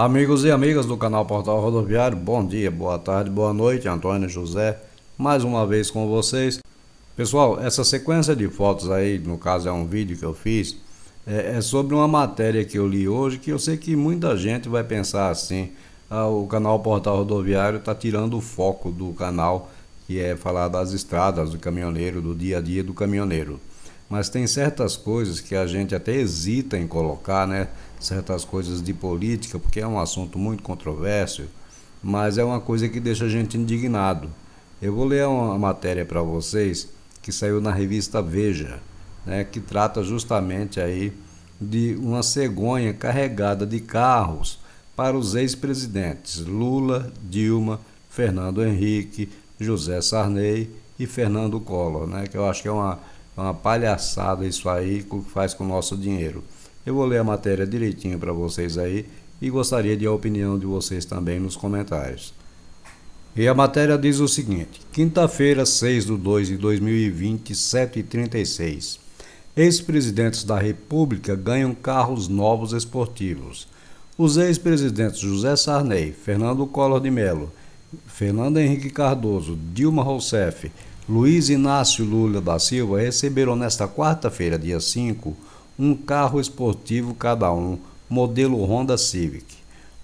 Amigos e amigas do canal Portal Rodoviário, bom dia, boa tarde, boa noite, Antônio José, mais uma vez com vocês. Pessoal, essa sequência de fotos aí, no caso é um vídeo que eu fiz, é, é sobre uma matéria que eu li hoje, que eu sei que muita gente vai pensar assim, ah, o canal Portal Rodoviário está tirando o foco do canal, que é falar das estradas, do caminhoneiro, do dia a dia do caminhoneiro mas tem certas coisas que a gente até hesita em colocar, né? Certas coisas de política, porque é um assunto muito controverso, mas é uma coisa que deixa a gente indignado. Eu vou ler uma matéria para vocês que saiu na revista Veja, né, que trata justamente aí de uma cegonha carregada de carros para os ex-presidentes Lula, Dilma, Fernando Henrique, José Sarney e Fernando Collor, né, que eu acho que é uma é uma palhaçada isso aí que faz com o nosso dinheiro. Eu vou ler a matéria direitinho para vocês aí e gostaria de a opinião de vocês também nos comentários. E a matéria diz o seguinte: quinta-feira, 6 de 2 de 2020, 7h36. Ex-presidentes da República ganham carros novos esportivos. Os ex-presidentes José Sarney, Fernando Collor de Mello, Fernando Henrique Cardoso, Dilma Rousseff Luiz Inácio Lula da Silva receberam nesta quarta-feira, dia 5, um carro esportivo cada um, modelo Honda Civic.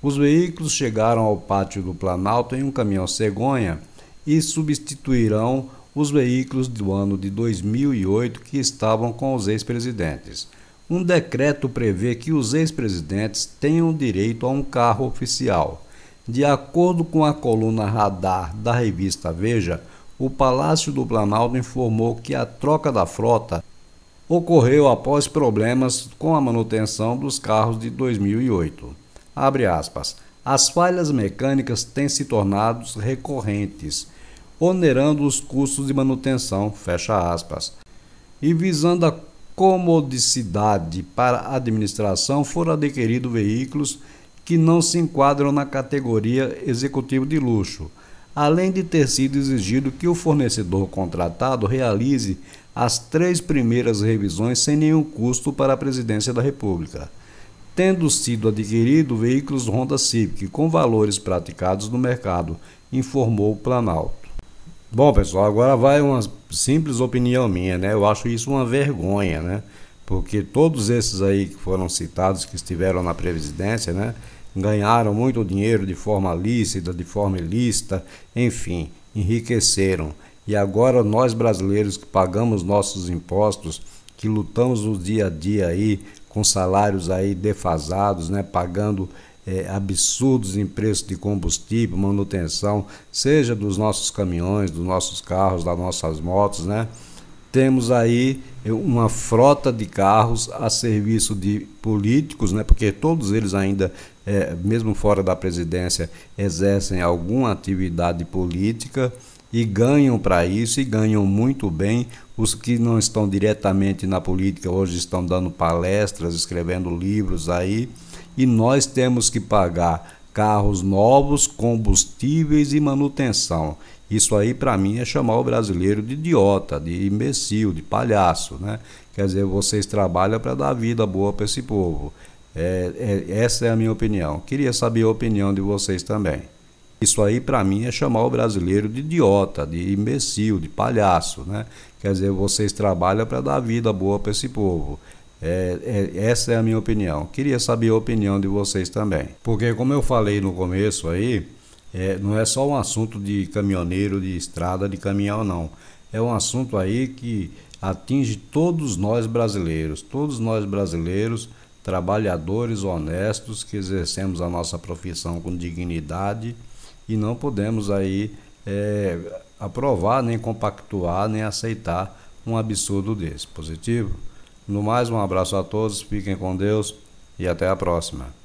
Os veículos chegaram ao pátio do Planalto em um caminhão cegonha e substituirão os veículos do ano de 2008 que estavam com os ex-presidentes. Um decreto prevê que os ex-presidentes tenham direito a um carro oficial. De acordo com a coluna Radar da revista Veja, o Palácio do Planalto informou que a troca da frota ocorreu após problemas com a manutenção dos carros de 2008. Aspas, As falhas mecânicas têm se tornado recorrentes, onerando os custos de manutenção, fecha aspas, e visando a comodicidade para a administração foram adquiridos veículos que não se enquadram na categoria executivo de luxo além de ter sido exigido que o fornecedor contratado realize as três primeiras revisões sem nenhum custo para a Presidência da República, tendo sido adquirido veículos Honda Civic com valores praticados no mercado, informou o Planalto. Bom, pessoal, agora vai uma simples opinião minha, né? Eu acho isso uma vergonha, né? Porque todos esses aí que foram citados, que estiveram na Previdência, né? ganharam muito dinheiro de forma lícita, de forma ilícita, enfim, enriqueceram. E agora nós brasileiros que pagamos nossos impostos, que lutamos no dia a dia aí com salários aí defasados, né, pagando é, absurdos em preço de combustível, manutenção, seja dos nossos caminhões, dos nossos carros, das nossas motos, né? temos aí eh, uma frota de carros a serviço de políticos, né, porque todos eles ainda, é, mesmo fora da presidência, exercem alguma atividade política e ganham para isso e ganham muito bem. Os que não estão diretamente na política hoje estão dando palestras, escrevendo livros aí, e nós temos que pagar carros novos, combustíveis e manutenção. Isso aí, para mim, é chamar o brasileiro de idiota, de imbecil, de palhaço. Né? Quer dizer, vocês trabalham para dar vida boa para esse povo. É, é, essa é a minha opinião. Queria saber a opinião de vocês também. Isso aí, para mim, é chamar o brasileiro de idiota, de imbecil, de palhaço. Né? Quer dizer, vocês trabalham para dar vida boa para esse povo. É, é, essa é a minha opinião. Queria saber a opinião de vocês também. Porque, como eu falei no começo aí, é, não é só um assunto de caminhoneiro, de estrada, de caminhão, não. É um assunto aí que atinge todos nós brasileiros, todos nós brasileiros, trabalhadores honestos que exercemos a nossa profissão com dignidade e não podemos aí é, aprovar, nem compactuar, nem aceitar um absurdo desse. Positivo? No mais, um abraço a todos, fiquem com Deus e até a próxima.